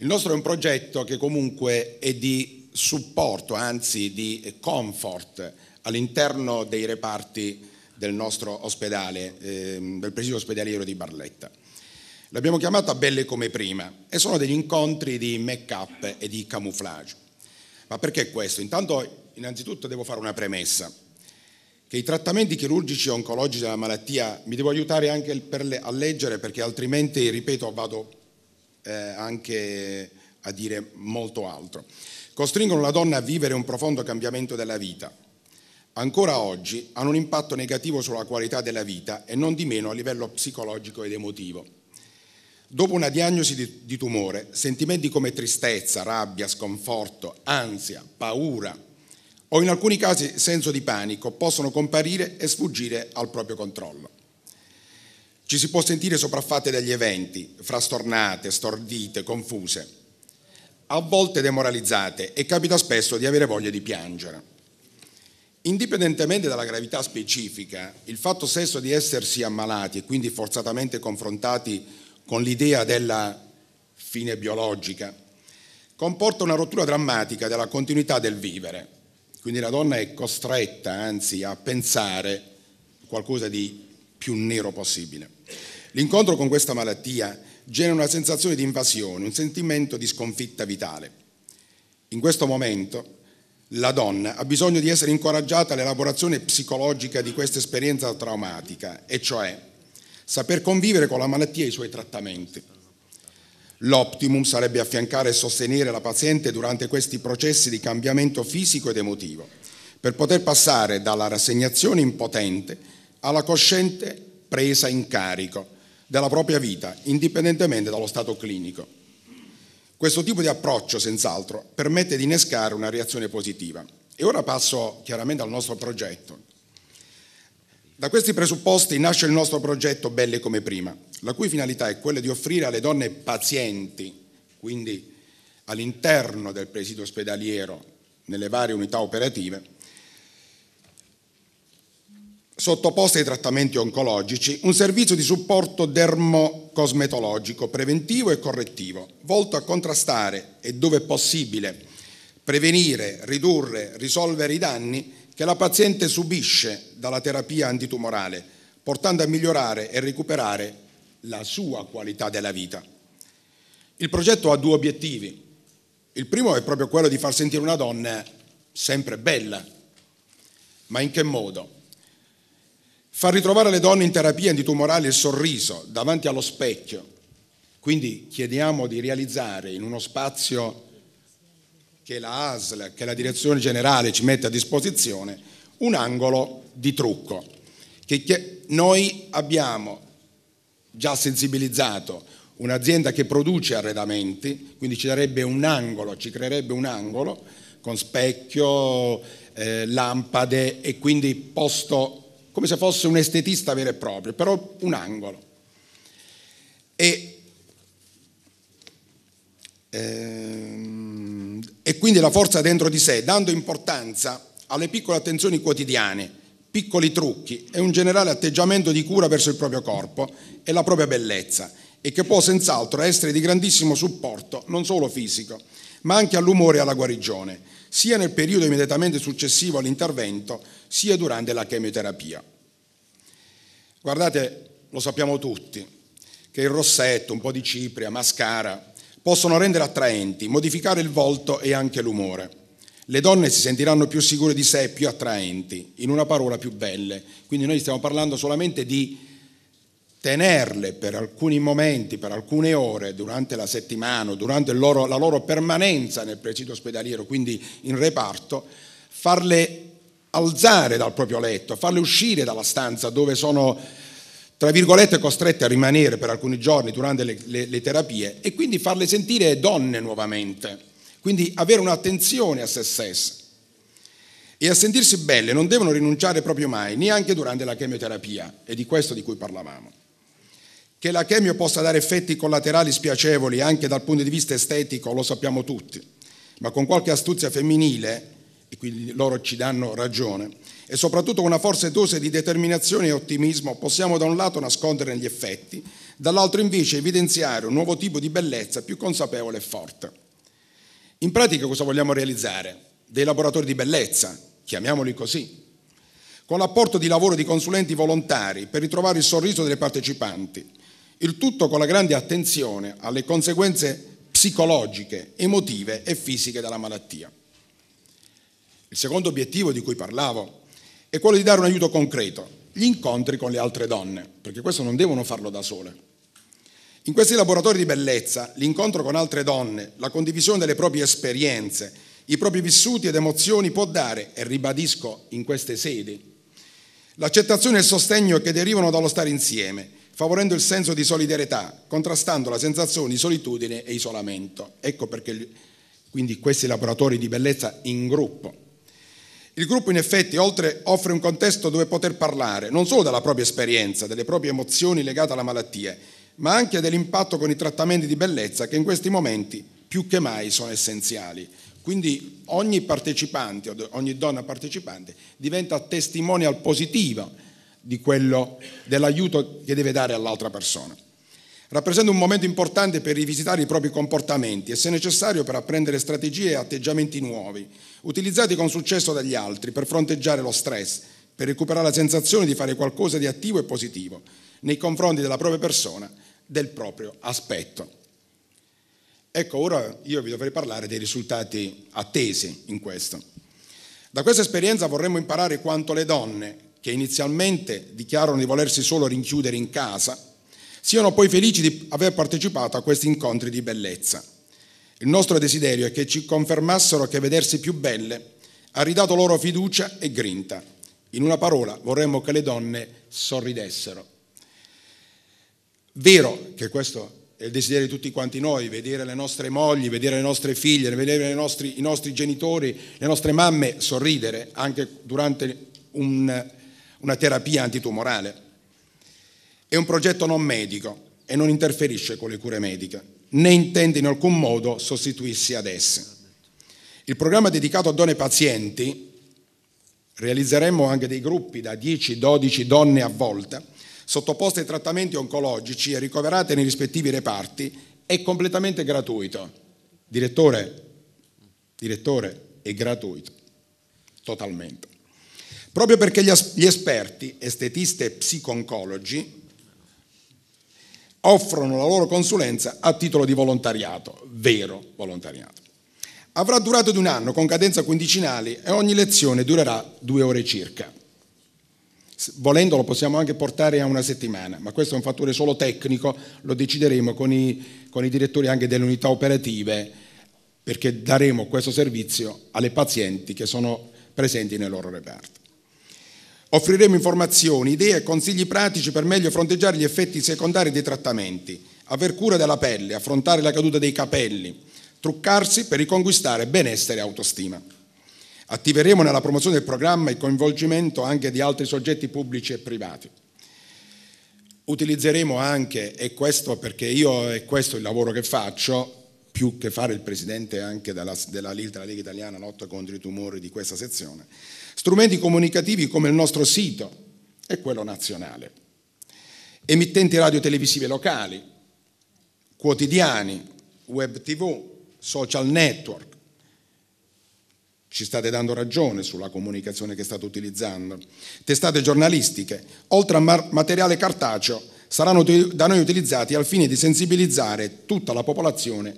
Il nostro è un progetto che comunque è di supporto, anzi di comfort all'interno dei reparti del nostro ospedale, ehm, del presidio ospedaliero di Barletta. L'abbiamo chiamata Belle come prima e sono degli incontri di make-up e di camouflage. Ma perché questo? Intanto, innanzitutto devo fare una premessa, che i trattamenti chirurgici e oncologici della malattia mi devo aiutare anche per le, a leggere perché altrimenti, ripeto, vado eh, anche a dire molto altro. Costringono la donna a vivere un profondo cambiamento della vita. Ancora oggi hanno un impatto negativo sulla qualità della vita e non di meno a livello psicologico ed emotivo. Dopo una diagnosi di, di tumore, sentimenti come tristezza, rabbia, sconforto, ansia, paura o in alcuni casi senso di panico possono comparire e sfuggire al proprio controllo. Ci si può sentire sopraffatte dagli eventi, frastornate, stordite, confuse, a volte demoralizzate e capita spesso di avere voglia di piangere. Indipendentemente dalla gravità specifica, il fatto stesso di essersi ammalati e quindi forzatamente confrontati con l'idea della fine biologica comporta una rottura drammatica della continuità del vivere. Quindi la donna è costretta anzi a pensare qualcosa di più nero possibile. L'incontro con questa malattia genera una sensazione di invasione, un sentimento di sconfitta vitale. In questo momento la donna ha bisogno di essere incoraggiata all'elaborazione psicologica di questa esperienza traumatica, e cioè saper convivere con la malattia e i suoi trattamenti. L'optimum sarebbe affiancare e sostenere la paziente durante questi processi di cambiamento fisico ed emotivo, per poter passare dalla rassegnazione impotente alla cosciente presa in carico della propria vita, indipendentemente dallo stato clinico. Questo tipo di approccio, senz'altro, permette di innescare una reazione positiva. E ora passo chiaramente al nostro progetto. Da questi presupposti nasce il nostro progetto Belle come prima, la cui finalità è quella di offrire alle donne pazienti, quindi all'interno del presidio ospedaliero, nelle varie unità operative, sottoposte ai trattamenti oncologici, un servizio di supporto dermocosmetologico preventivo e correttivo, volto a contrastare e dove possibile prevenire, ridurre, risolvere i danni che la paziente subisce dalla terapia antitumorale, portando a migliorare e recuperare la sua qualità della vita. Il progetto ha due obiettivi. Il primo è proprio quello di far sentire una donna sempre bella. Ma in che modo? Far ritrovare le donne in terapia antitumorale il sorriso davanti allo specchio. Quindi chiediamo di realizzare in uno spazio che la ASL, che la direzione generale ci mette a disposizione, un angolo di trucco che noi abbiamo già sensibilizzato un'azienda che produce arredamenti, quindi ci darebbe un angolo, ci creerebbe un angolo con specchio, eh, lampade e quindi posto come se fosse un estetista vero e proprio, però un angolo. E, ehm, e quindi la forza dentro di sé, dando importanza alle piccole attenzioni quotidiane, piccoli trucchi e un generale atteggiamento di cura verso il proprio corpo e la propria bellezza e che può senz'altro essere di grandissimo supporto non solo fisico, ma anche all'umore e alla guarigione, sia nel periodo immediatamente successivo all'intervento, sia durante la chemioterapia. Guardate, lo sappiamo tutti, che il rossetto, un po' di cipria, mascara possono rendere attraenti, modificare il volto e anche l'umore. Le donne si sentiranno più sicure di sé, più attraenti, in una parola più belle. Quindi noi stiamo parlando solamente di tenerle per alcuni momenti, per alcune ore durante la settimana, durante loro, la loro permanenza nel presidio ospedaliero, quindi in reparto, farle alzare dal proprio letto, farle uscire dalla stanza dove sono, tra virgolette, costrette a rimanere per alcuni giorni durante le, le, le terapie e quindi farle sentire donne nuovamente, quindi avere un'attenzione a se stesse. E a sentirsi belle non devono rinunciare proprio mai, neanche durante la chemioterapia, è di questo di cui parlavamo. Che la chemio possa dare effetti collaterali spiacevoli anche dal punto di vista estetico lo sappiamo tutti, ma con qualche astuzia femminile e quindi loro ci danno ragione, e soprattutto con una forte dose di determinazione e ottimismo possiamo da un lato nascondere gli effetti, dall'altro invece evidenziare un nuovo tipo di bellezza più consapevole e forte. In pratica cosa vogliamo realizzare? Dei laboratori di bellezza, chiamiamoli così, con l'apporto di lavoro di consulenti volontari per ritrovare il sorriso delle partecipanti, il tutto con la grande attenzione alle conseguenze psicologiche, emotive e fisiche della malattia. Il secondo obiettivo di cui parlavo è quello di dare un aiuto concreto, gli incontri con le altre donne, perché questo non devono farlo da sole. In questi laboratori di bellezza, l'incontro con altre donne, la condivisione delle proprie esperienze, i propri vissuti ed emozioni può dare, e ribadisco in queste sedi, l'accettazione e il sostegno che derivano dallo stare insieme, favorendo il senso di solidarietà, contrastando la sensazione di solitudine e isolamento. Ecco perché quindi questi laboratori di bellezza in gruppo il gruppo in effetti oltre offre un contesto dove poter parlare non solo della propria esperienza, delle proprie emozioni legate alla malattia, ma anche dell'impatto con i trattamenti di bellezza che in questi momenti più che mai sono essenziali. Quindi ogni partecipante, ogni donna partecipante diventa testimonial positiva di quello, dell'aiuto che deve dare all'altra persona. Rappresenta un momento importante per rivisitare i propri comportamenti e, se necessario, per apprendere strategie e atteggiamenti nuovi, utilizzati con successo dagli altri per fronteggiare lo stress, per recuperare la sensazione di fare qualcosa di attivo e positivo nei confronti della propria persona, del proprio aspetto. Ecco, ora io vi dovrei parlare dei risultati attesi in questo. Da questa esperienza vorremmo imparare quanto le donne, che inizialmente dichiarano di volersi solo rinchiudere in casa, siano poi felici di aver partecipato a questi incontri di bellezza. Il nostro desiderio è che ci confermassero che vedersi più belle ha ridato loro fiducia e grinta. In una parola, vorremmo che le donne sorridessero. Vero che questo è il desiderio di tutti quanti noi, vedere le nostre mogli, vedere le nostre figlie, vedere nostri, i nostri genitori, le nostre mamme sorridere anche durante un, una terapia antitumorale. È un progetto non medico e non interferisce con le cure mediche, né intende in alcun modo sostituirsi ad esse. Il programma dedicato a donne pazienti, realizzeremo anche dei gruppi da 10-12 donne a volta, sottoposte ai trattamenti oncologici e ricoverate nei rispettivi reparti, è completamente gratuito. Direttore, direttore, è gratuito, totalmente. Proprio perché gli esperti, estetiste e psiconcologi, offrono la loro consulenza a titolo di volontariato, vero volontariato. Avrà durato di un anno con cadenza quindicinale e ogni lezione durerà due ore circa. Volendolo possiamo anche portare a una settimana, ma questo è un fattore solo tecnico, lo decideremo con i, con i direttori anche delle unità operative, perché daremo questo servizio alle pazienti che sono presenti nel loro reparto. Offriremo informazioni, idee e consigli pratici per meglio fronteggiare gli effetti secondari dei trattamenti, aver cura della pelle, affrontare la caduta dei capelli, truccarsi per riconquistare benessere e autostima. Attiveremo nella promozione del programma il coinvolgimento anche di altri soggetti pubblici e privati. Utilizzeremo anche, e questo perché io è questo il lavoro che faccio, più che fare il presidente anche della, della, della Lega Italiana Lotta contro i tumori di questa sezione, strumenti comunicativi come il nostro sito e quello nazionale, emittenti radio-televisive locali, quotidiani, web tv, social network. Ci state dando ragione sulla comunicazione che state utilizzando. Testate giornalistiche, oltre a materiale cartaceo, saranno da noi utilizzati al fine di sensibilizzare tutta la popolazione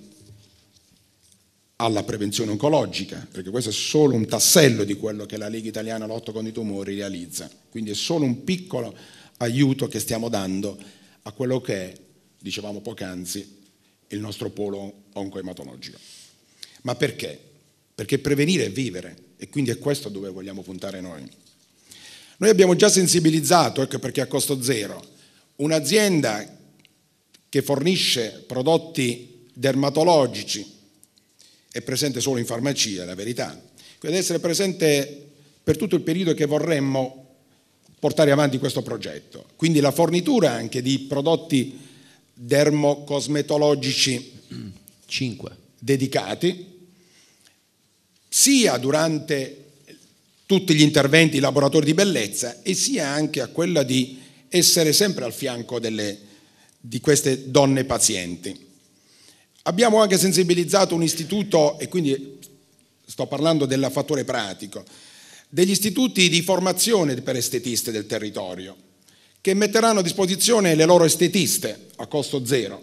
alla prevenzione oncologica, perché questo è solo un tassello di quello che la Lega Italiana Lotto con i Tumori realizza, quindi è solo un piccolo aiuto che stiamo dando a quello che è, dicevamo poc'anzi, il nostro polo oncoematologico. Ma perché? Perché prevenire è vivere e quindi è questo dove vogliamo puntare noi. Noi abbiamo già sensibilizzato, ecco perché a costo zero, un'azienda che fornisce prodotti dermatologici è presente solo in farmacia, è la verità, deve essere presente per tutto il periodo che vorremmo portare avanti questo progetto. Quindi la fornitura anche di prodotti dermocosmetologici 5. dedicati, sia durante tutti gli interventi ai laboratori di bellezza e sia anche a quella di essere sempre al fianco delle, di queste donne pazienti. Abbiamo anche sensibilizzato un istituto, e quindi sto parlando del fattore pratico, degli istituti di formazione per estetiste del territorio, che metteranno a disposizione le loro estetiste a costo zero.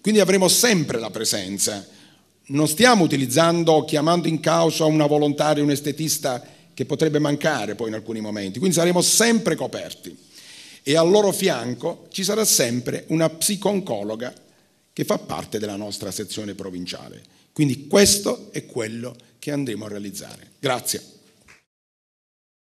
Quindi avremo sempre la presenza. Non stiamo utilizzando, chiamando in causa una volontaria, un estetista che potrebbe mancare poi in alcuni momenti. Quindi saremo sempre coperti. E al loro fianco ci sarà sempre una psiconcologa che fa parte della nostra sezione provinciale. Quindi questo è quello che andremo a realizzare. Grazie.